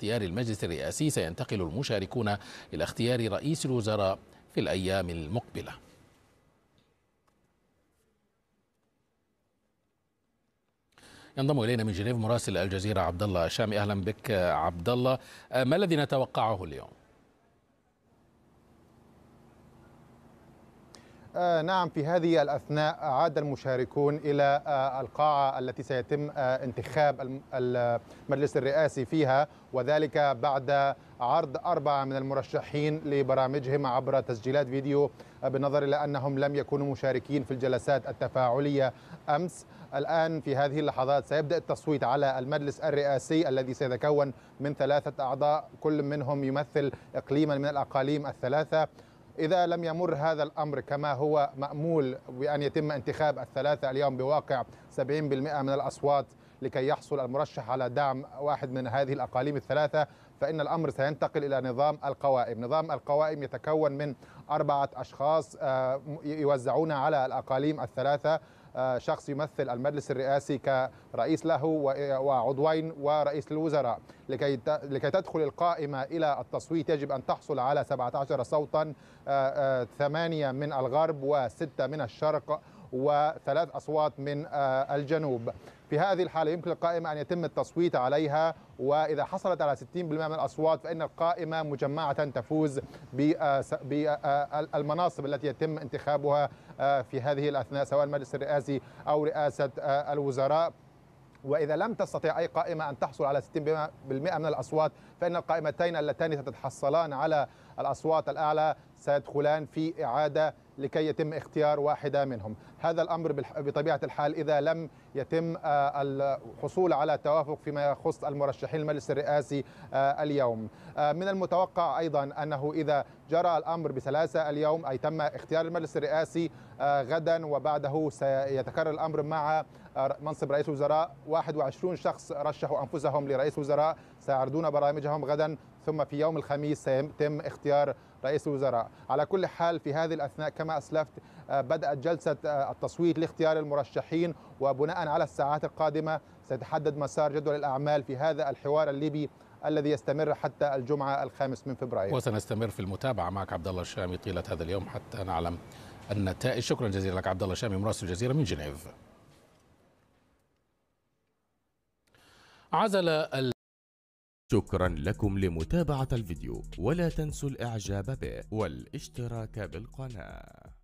اختيار المجلس الرئاسي سينتقل المشاركون إلى اختيار رئيس الوزراء في الأيام المقبلة ينضم الينا من جنيف مراسل الجزيره عبد الله الشامي اهلا بك عبد الله ما الذي نتوقعه اليوم آه، نعم في هذه الأثناء عاد المشاركون إلى آه، القاعة التي سيتم آه، انتخاب المجلس الرئاسي فيها وذلك بعد عرض أربعة من المرشحين لبرامجهم عبر تسجيلات فيديو بالنظر إلى أنهم لم يكونوا مشاركين في الجلسات التفاعلية أمس الآن في هذه اللحظات سيبدأ التصويت على المجلس الرئاسي الذي سيتكون من ثلاثة أعضاء كل منهم يمثل إقليما من الأقاليم الثلاثة إذا لم يمر هذا الأمر كما هو مأمول بأن يتم انتخاب الثلاثة اليوم بواقع 70% من الأصوات لكي يحصل المرشح على دعم واحد من هذه الأقاليم الثلاثة فإن الأمر سينتقل إلى نظام القوائم نظام القوائم يتكون من أربعة أشخاص آه، يوزعون على الأقاليم الثلاثة آه، شخص يمثل المجلس الرئاسي كرئيس له وعضوين ورئيس الوزراء لكي لكي تدخل القائمه الى التصويت يجب ان تحصل على 17 صوتا آه، آه، ثمانيه من الغرب وسته من الشرق وثلاث أصوات من آه، الجنوب في هذه الحالة يمكن القائمة أن يتم التصويت عليها وإذا حصلت على 60% من الأصوات فإن القائمة مجمعة تفوز بالمناصب آه، آه، التي يتم انتخابها في هذه الأثناء سواء المجلس الرئاسي أو رئاسة الوزراء وإذا لم تستطع أي قائمة أن تحصل على 60% من الأصوات فإن القائمتين اللتان ستتحصلان على الأصوات الأعلى سيدخلان في إعادة لكي يتم اختيار واحدة منهم هذا الأمر بطبيعة الحال إذا لم يتم آه، الحصول على توافق فيما يخص المرشحين المجلس الرئاسي آه، اليوم آه، من المتوقع أيضا أنه إذا جرى الأمر بسلاسة اليوم أي تم اختيار المجلس الرئاسي غدا وبعده سيتكرر الأمر مع منصب رئيس وزراء 21 شخص رشحوا أنفسهم لرئيس وزراء سيعرضون برامجهم غدا ثم في يوم الخميس سيتم اختيار رئيس الوزراء على كل حال في هذه الأثناء كما أسلفت آه، بدأت جلسة آه، التصويت لاختيار المرشحين وبناء على الساعات القادمة سيتحدد مسار جدول الأعمال في هذا الحوار الليبي الذي يستمر حتى الجمعة الخامس من فبراير وسنستمر في المتابعة معك عبد الله الشامي طيلة هذا اليوم حتى نعلم النتائج شكرا جزيلا لك عبد الله الشامي مراسل الجزيرة من جنيف عزل شكرا لكم لمتابعة الفيديو ولا تنسوا الاعجاب به والاشتراك بالقناة